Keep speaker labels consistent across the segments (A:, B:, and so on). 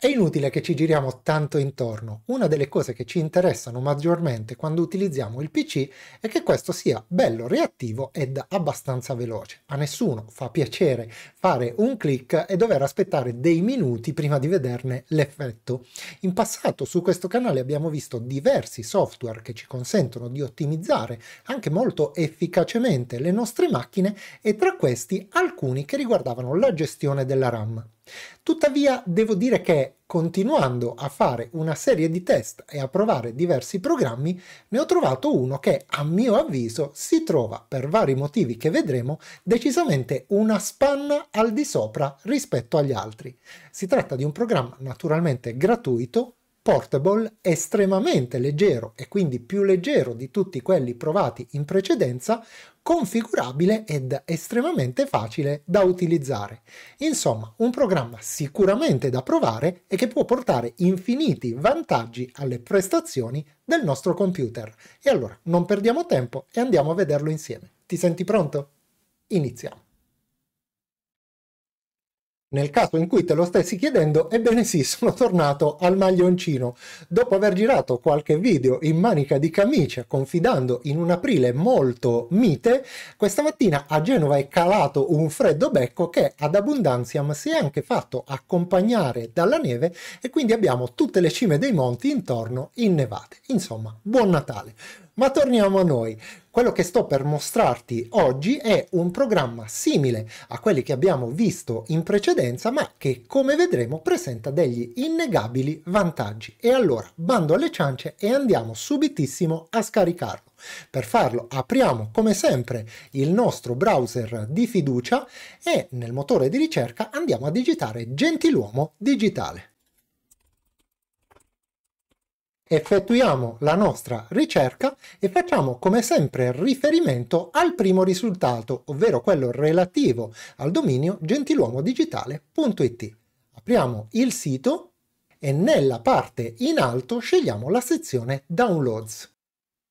A: È inutile che ci giriamo tanto intorno, una delle cose che ci interessano maggiormente quando utilizziamo il PC è che questo sia bello reattivo ed abbastanza veloce. A nessuno fa piacere fare un click e dover aspettare dei minuti prima di vederne l'effetto. In passato su questo canale abbiamo visto diversi software che ci consentono di ottimizzare anche molto efficacemente le nostre macchine e tra questi alcuni che riguardavano la gestione della RAM. Tuttavia devo dire che continuando a fare una serie di test e a provare diversi programmi, ne ho trovato uno che a mio avviso si trova, per vari motivi che vedremo, decisamente una spanna al di sopra rispetto agli altri. Si tratta di un programma naturalmente gratuito, Portable estremamente leggero e quindi più leggero di tutti quelli provati in precedenza, configurabile ed estremamente facile da utilizzare. Insomma, un programma sicuramente da provare e che può portare infiniti vantaggi alle prestazioni del nostro computer. E allora non perdiamo tempo e andiamo a vederlo insieme. Ti senti pronto? Iniziamo. Nel caso in cui te lo stessi chiedendo, ebbene sì, sono tornato al maglioncino. Dopo aver girato qualche video in manica di camicia, confidando in un aprile molto mite, questa mattina a Genova è calato un freddo becco che ad abundanziam si è anche fatto accompagnare dalla neve e quindi abbiamo tutte le cime dei monti intorno innevate. Insomma, buon Natale! Ma torniamo a noi. Quello che sto per mostrarti oggi è un programma simile a quelli che abbiamo visto in precedenza, ma che come vedremo presenta degli innegabili vantaggi. E allora bando alle ciance e andiamo subitissimo a scaricarlo. Per farlo apriamo come sempre il nostro browser di fiducia e nel motore di ricerca andiamo a digitare Gentiluomo Digitale effettuiamo la nostra ricerca e facciamo come sempre riferimento al primo risultato, ovvero quello relativo al dominio gentiluomodigitale.it. Apriamo il sito e nella parte in alto scegliamo la sezione Downloads.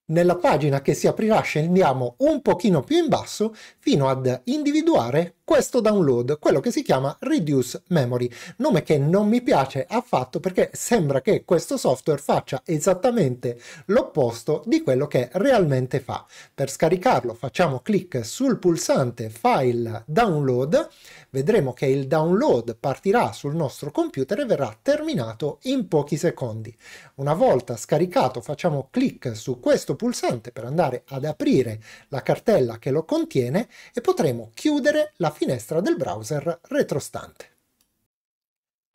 A: Nella pagina che si aprirà scendiamo un pochino più in basso fino ad individuare questo download, quello che si chiama Reduce Memory, nome che non mi piace affatto perché sembra che questo software faccia esattamente l'opposto di quello che realmente fa. Per scaricarlo facciamo clic sul pulsante File Download, vedremo che il download partirà sul nostro computer e verrà terminato in pochi secondi. Una volta scaricato facciamo clic su questo pulsante per andare ad aprire la cartella che lo contiene e potremo chiudere la finestra del browser retrostante.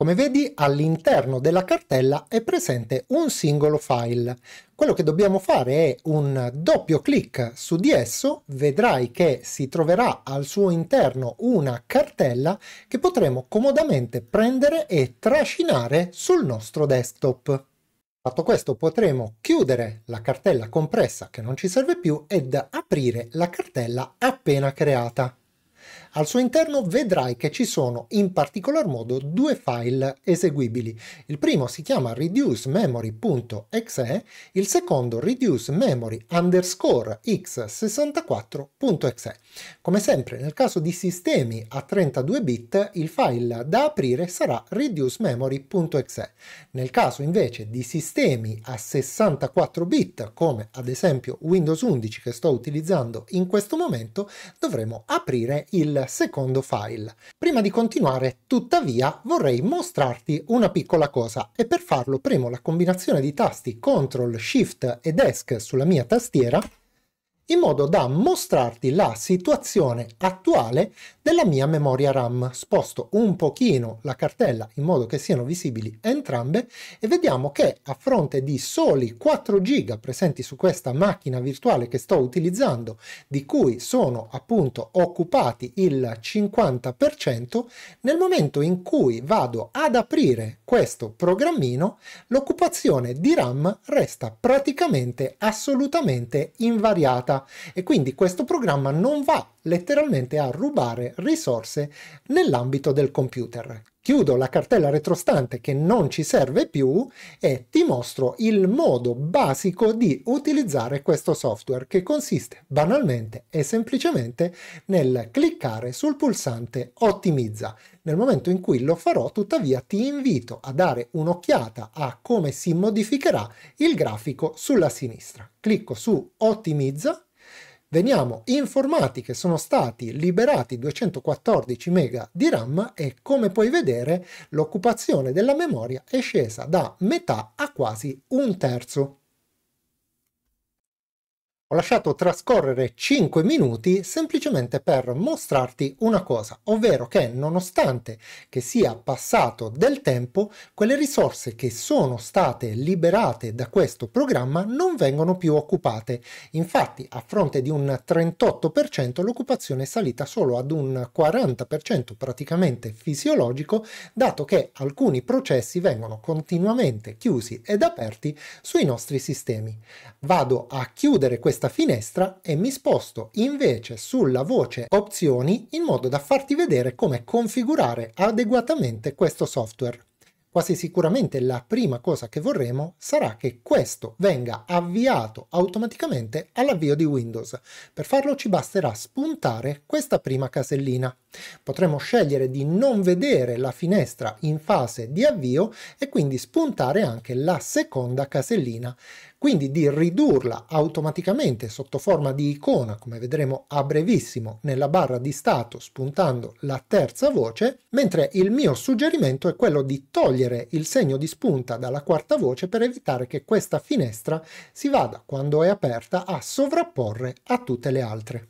A: Come vedi all'interno della cartella è presente un singolo file. Quello che dobbiamo fare è un doppio clic su di esso, vedrai che si troverà al suo interno una cartella che potremo comodamente prendere e trascinare sul nostro desktop. Fatto questo potremo chiudere la cartella compressa che non ci serve più ed aprire la cartella appena creata. Al suo interno vedrai che ci sono in particolar modo due file eseguibili. Il primo si chiama reduceMemory.exe, il secondo reduceMemory underscore x64.exe. Come sempre nel caso di sistemi a 32 bit il file da aprire sarà reduceMemory.exe. Nel caso invece di sistemi a 64 bit come ad esempio Windows 11 che sto utilizzando in questo momento dovremo aprire il secondo file. Prima di continuare, tuttavia, vorrei mostrarti una piccola cosa e per farlo premo la combinazione di tasti Ctrl, Shift ed ESC sulla mia tastiera in modo da mostrarti la situazione attuale della mia memoria RAM. Sposto un pochino la cartella in modo che siano visibili entrambe e vediamo che a fronte di soli 4 GB presenti su questa macchina virtuale che sto utilizzando, di cui sono appunto occupati il 50%, nel momento in cui vado ad aprire questo programmino, l'occupazione di RAM resta praticamente assolutamente invariata realtà e quindi questo programma non va letteralmente a rubare risorse nell'ambito del computer chiudo la cartella retrostante che non ci serve più e ti mostro il modo basico di utilizzare questo software che consiste banalmente e semplicemente nel cliccare sul pulsante ottimizza. Nel momento in cui lo farò tuttavia ti invito a dare un'occhiata a come si modificherà il grafico sulla sinistra. Clicco su ottimizza veniamo informati che sono stati liberati 214 MB di RAM e come puoi vedere l'occupazione della memoria è scesa da metà a quasi un terzo. Ho lasciato trascorrere 5 minuti semplicemente per mostrarti una cosa, ovvero che nonostante che sia passato del tempo, quelle risorse che sono state liberate da questo programma non vengono più occupate. Infatti, a fronte di un 38%, l'occupazione è salita solo ad un 40% praticamente fisiologico, dato che alcuni processi vengono continuamente chiusi ed aperti sui nostri sistemi. Vado a chiudere questa questa finestra e mi sposto invece sulla voce opzioni in modo da farti vedere come configurare adeguatamente questo software. Quasi sicuramente la prima cosa che vorremo sarà che questo venga avviato automaticamente all'avvio di Windows. Per farlo ci basterà spuntare questa prima casellina. Potremmo scegliere di non vedere la finestra in fase di avvio e quindi spuntare anche la seconda casellina, quindi di ridurla automaticamente sotto forma di icona, come vedremo a brevissimo nella barra di stato spuntando la terza voce, mentre il mio suggerimento è quello di togliere il segno di spunta dalla quarta voce per evitare che questa finestra si vada, quando è aperta, a sovrapporre a tutte le altre.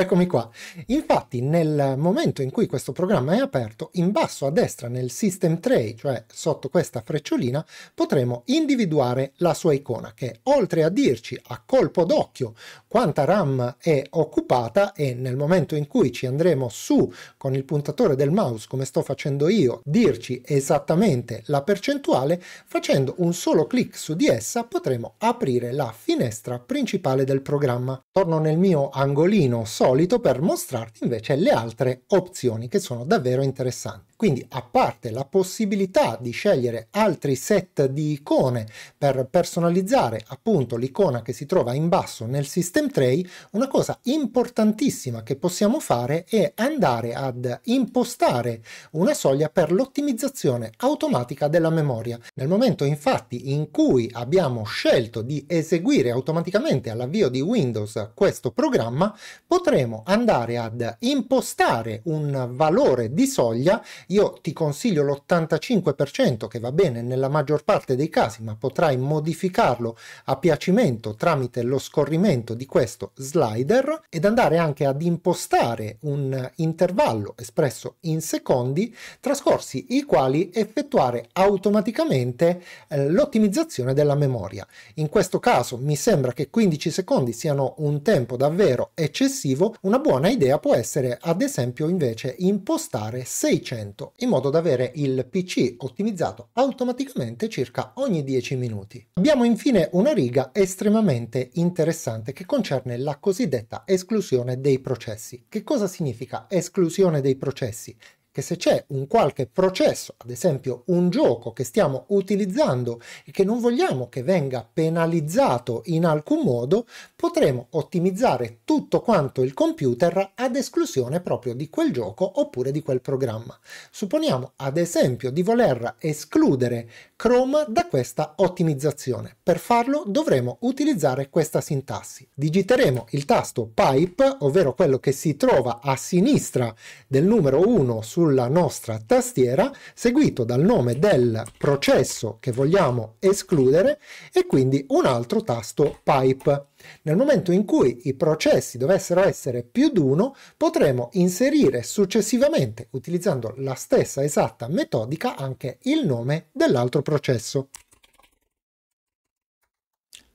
A: Eccomi qua. Infatti nel momento in cui questo programma è aperto, in basso a destra nel System Tray, cioè sotto questa frecciolina, potremo individuare la sua icona che oltre a dirci a colpo d'occhio quanta RAM è occupata e nel momento in cui ci andremo su con il puntatore del mouse come sto facendo io, dirci esattamente la percentuale, facendo un solo clic su di essa potremo aprire la finestra principale del programma. Torno nel mio angolino sotto solito per mostrarti invece le altre opzioni che sono davvero interessanti. Quindi a parte la possibilità di scegliere altri set di icone per personalizzare appunto l'icona che si trova in basso nel system tray, una cosa importantissima che possiamo fare è andare ad impostare una soglia per l'ottimizzazione automatica della memoria. Nel momento infatti in cui abbiamo scelto di eseguire automaticamente all'avvio di Windows questo programma, potremo andare ad impostare un valore di soglia io ti consiglio l'85% che va bene nella maggior parte dei casi, ma potrai modificarlo a piacimento tramite lo scorrimento di questo slider ed andare anche ad impostare un intervallo espresso in secondi trascorsi i quali effettuare automaticamente eh, l'ottimizzazione della memoria. In questo caso mi sembra che 15 secondi siano un tempo davvero eccessivo, una buona idea può essere ad esempio invece impostare 600 tutto, in modo da avere il PC ottimizzato automaticamente circa ogni 10 minuti. Abbiamo infine una riga estremamente interessante che concerne la cosiddetta esclusione dei processi. Che cosa significa esclusione dei processi? che se c'è un qualche processo, ad esempio un gioco che stiamo utilizzando e che non vogliamo che venga penalizzato in alcun modo, potremo ottimizzare tutto quanto il computer ad esclusione proprio di quel gioco oppure di quel programma. Supponiamo ad esempio di voler escludere Chrome da questa ottimizzazione. Per farlo dovremo utilizzare questa sintassi. Digiteremo il tasto pipe, ovvero quello che si trova a sinistra del numero 1 su sulla nostra tastiera seguito dal nome del processo che vogliamo escludere e quindi un altro tasto pipe. Nel momento in cui i processi dovessero essere più di uno, potremo inserire successivamente, utilizzando la stessa esatta metodica, anche il nome dell'altro processo.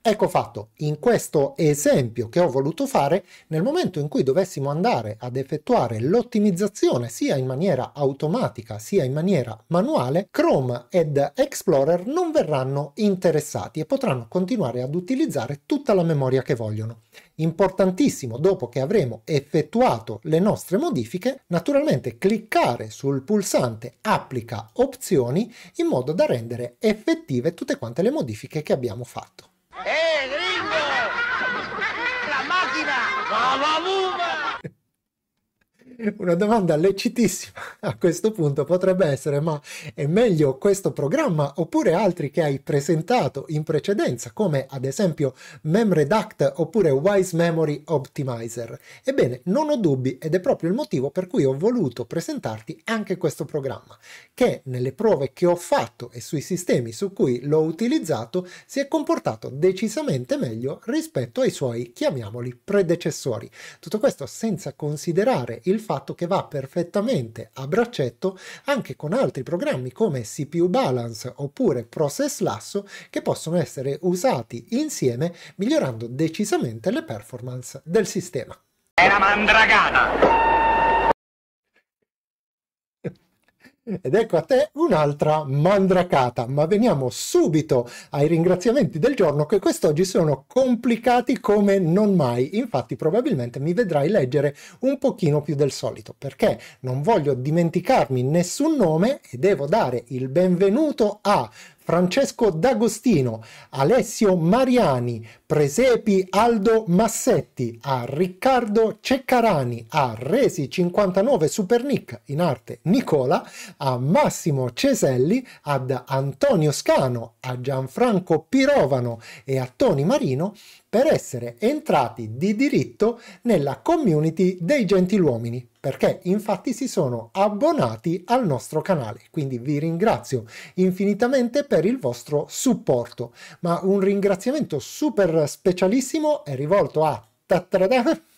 A: Ecco fatto, in questo esempio che ho voluto fare, nel momento in cui dovessimo andare ad effettuare l'ottimizzazione sia in maniera automatica sia in maniera manuale, Chrome ed Explorer non verranno interessati e potranno continuare ad utilizzare tutta la memoria che vogliono. Importantissimo, dopo che avremo effettuato le nostre modifiche, naturalmente cliccare sul pulsante Applica opzioni in modo da rendere effettive tutte quante le modifiche che abbiamo fatto. ¡Eh, gringo! ¡La máquina! ¡Vamos! una domanda lecitissima a questo punto potrebbe essere ma è meglio questo programma oppure altri che hai presentato in precedenza come ad esempio MemRedact oppure Wise Memory Optimizer? Ebbene, non ho dubbi ed è proprio il motivo per cui ho voluto presentarti anche questo programma che nelle prove che ho fatto e sui sistemi su cui l'ho utilizzato si è comportato decisamente meglio rispetto ai suoi chiamiamoli predecessori. Tutto questo senza considerare il fatto che va perfettamente a braccetto anche con altri programmi come CPU Balance oppure Process Lasso che possono essere usati insieme migliorando decisamente le performance del sistema. È una mandragata! Ed ecco a te un'altra mandracata, ma veniamo subito ai ringraziamenti del giorno che quest'oggi sono complicati come non mai. Infatti probabilmente mi vedrai leggere un pochino più del solito, perché non voglio dimenticarmi nessun nome e devo dare il benvenuto a Francesco D'Agostino, Alessio Mariani, Presepi Aldo Massetti, a Riccardo Ceccarani, a Resi 59 Supernic in arte Nicola, a Massimo Ceselli, ad Antonio Scano, a Gianfranco Pirovano e a Toni Marino per essere entrati di diritto nella community dei gentiluomini perché infatti si sono abbonati al nostro canale. Quindi vi ringrazio infinitamente per il vostro supporto, ma un ringraziamento super specialissimo è rivolto a...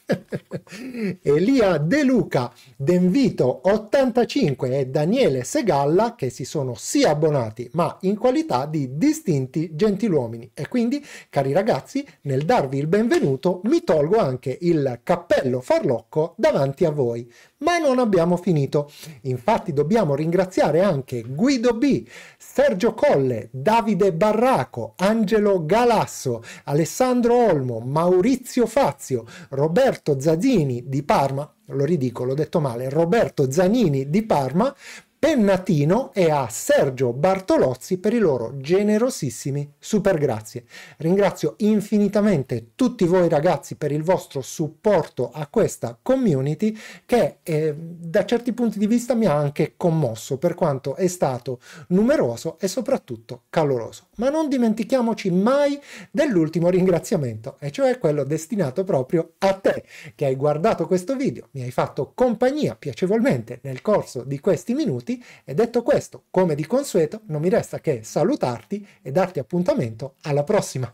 A: Elia De Luca, Denvito 85 e Daniele Segalla che si sono sia abbonati ma in qualità di distinti gentiluomini. E quindi, cari ragazzi, nel darvi il benvenuto mi tolgo anche il cappello farlocco davanti a voi. Ma non abbiamo finito. Infatti dobbiamo ringraziare anche Guido B, Sergio Colle, Davide Barraco, Angelo Galasso, Alessandro Olmo, Maurizio Fazio, Roberto Zazzini di Parma, lo ridico, l'ho detto male, Roberto Zanini di Parma, Pennatino e a Sergio Bartolozzi per i loro generosissimi super grazie. Ringrazio infinitamente tutti voi ragazzi per il vostro supporto a questa community che eh, da certi punti di vista mi ha anche commosso per quanto è stato numeroso e soprattutto caloroso. Ma non dimentichiamoci mai dell'ultimo ringraziamento e cioè quello destinato proprio a te che hai guardato questo video, mi hai fatto compagnia piacevolmente nel corso di questi minuti saluti e detto questo, come di consueto, non mi resta che salutarti e darti appuntamento alla prossima.